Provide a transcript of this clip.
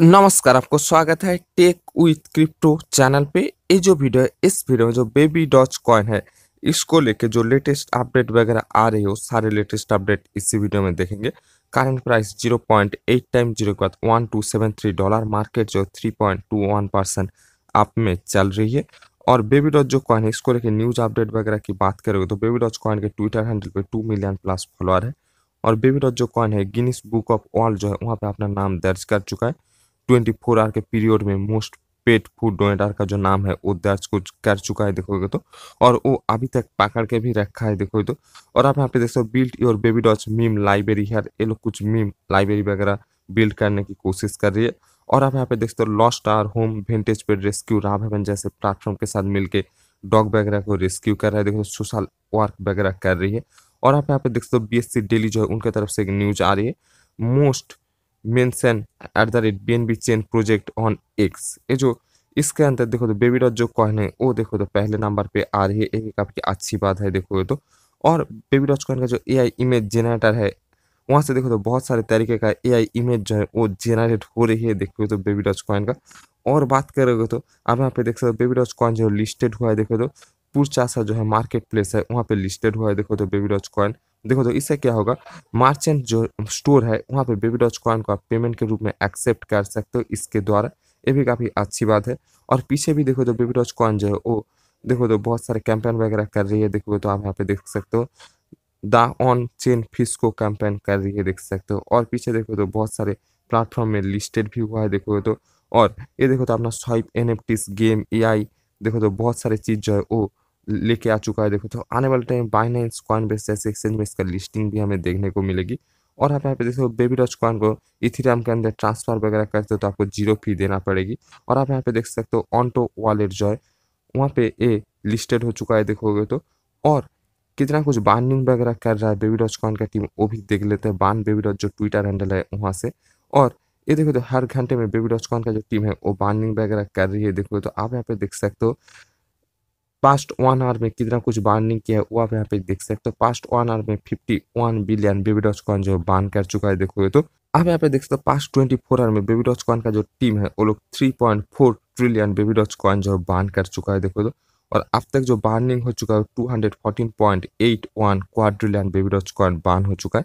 नमस्कार आपको स्वागत है टेक विथ क्रिप्टो चैनल पे ये जो वीडियो है इस वीडियो में जो बेबी डॉच कॉइन है इसको लेके जो लेटेस्ट अपडेट वगैरह आ रही हो सारे लेटेस्ट अपडेट इसी वीडियो में देखेंगे करंट प्राइस 0.8 टाइम जीरो के बाद one two seven three dollar market जो 3.21 परसेंट आप में चल रही है और बेबी डॉच जो कॉइन है इसको लेके न्यूज अपडेट वगैरह की बात करोगे तो बेबी डॉच कॉइन के ट्विटर हैंडल पे टू मिलियन प्लस फॉलोअर है और बेबी डॉच जो कॉइन है गिनिस बुक ऑफ वर्ल्ड जो है वहाँ पे अपना नाम दर्ज कर चुका है ट्वेंटी फोर आवर के पीरियड में मोस्ट पेड फूड डोनेटर का जो नाम है वो दर्ज कुछ कर चुका है देखोगे तो और वो अभी तक पकड़ के भी रखा है देखोगे तो और आप यहाँ पे देख सकते हो built your baby doge meme library है ये लोग कुछ मीम लाइब्रेरी वगैरह बिल्ड करने की कोशिश कर रही है और आप यहाँ पे देख सकते हो lost our home vantage pet rescue ram haven जैसे प्लेटफॉर्म के साथ मिलकर डॉग वगैरह को रेस्क्यू कर रहा है देखो सोशल वर्क वगैरह कर रही है और आप यहाँ पे देख सकते हो बी डेली जो है उनके तरफ से एक न्यूज आ रही है most mention at the rate B N B chain project on X ये जो इसके अंदर देखो तो बेबी डॉट जो कॉइन है वो देखो तो पहले नंबर पे आ रही है एक काफ़ी अच्छी बात है देखो तो और बेबी डॉट कॉइन का जो एआई इमेज जनरेटर है वहाँ से देखो तो बहुत सारे तरीके का एआई इमेज जो है वो जेनरेट हो रही है देखो तो बेबी डॉच कॉइन का और बात करोगे तो आप यहाँ पे देख सकते हो बेबी डॉच कॉइन जो लिस्टेड हुआ है देखो तो पुरचासा जो है मार्केट प्लेस है वहाँ पे लिस्टेड हुआ है देखो तो बेबी डॉच कॉइन देखो तो इससे क्या होगा मार्चेंट जो स्टोर है वहाँ पे बेबी डॉच कॉइन को आप पेमेंट के रूप में एक्सेप्ट कर सकते हो इसके द्वारा ये भी काफ़ी अच्छी बात है और पीछे भी देखो तो बेबी डॉच कॉइन जो है वो देखो तो बहुत सारे कैंपेन वगैरह कर रही है देखो तो आप यहाँ पे देख सकते हो द ऑन चेन फीस को कैंपेन कर रही है देख सकते हो और पीछे देखो तो बहुत सारे प्लेटफॉर्म में लिस्टेड भी हुआ है देखो तो और ये देखो तो अपना swipe N game A I देखो तो बहुत सारे चीज़ जो है वो लेके आ चुका है देखो तो आने वाले टाइम बाइनेंस कॉइन बेस जैसे एक्सचेंज में इसका लिस्टिंग भी हमें देखने को मिलेगी और आप यहाँ पे देखो बेबी डॉच कॉइन को इथीराम के अंदर ट्रांसफर वगैरह करते हो तो आपको जीरो फी देना पड़ेगी और आप यहाँ पे देख सकते हो ऑनटो वॉलेट जो है वहाँ पे ये लिस्टेड हो चुका है देखोगे तो और कितना कुछ बार्निंग वगैरह कर रहा है बेबी डॉच कॉइन का टीम वो भी देख लेते हैं बान बेबी डॉच जो ट्विटर हैंडल है वहाँ से और ये देखो तो हर घंटे में बेबी डॉच का जो टीम है वो बार्निंग वगैरह कर रही है देखो तो आप यहाँ पे देख सकते हो पास्ट वन आवर में कितना कुछ बार्निंग किया है वो आप यहाँ पे देख सकते हो पास्ट वन आवर में fifty one billion baby doge coin जो बान कर चुका है देखोगे तो आप यहाँ पे देख सकते हो पास्ट ट्वेंटी फोर आवर में बेबी डॉच कॉन का जो टीम है वो लोग three point four trillion baby doge coin जो है बार्न कर चुका है देखो तो और अब तक जो बार्निंग हो चुका है two hundred fourteen point eight one quadrillion baby doge coin burn हो चुका है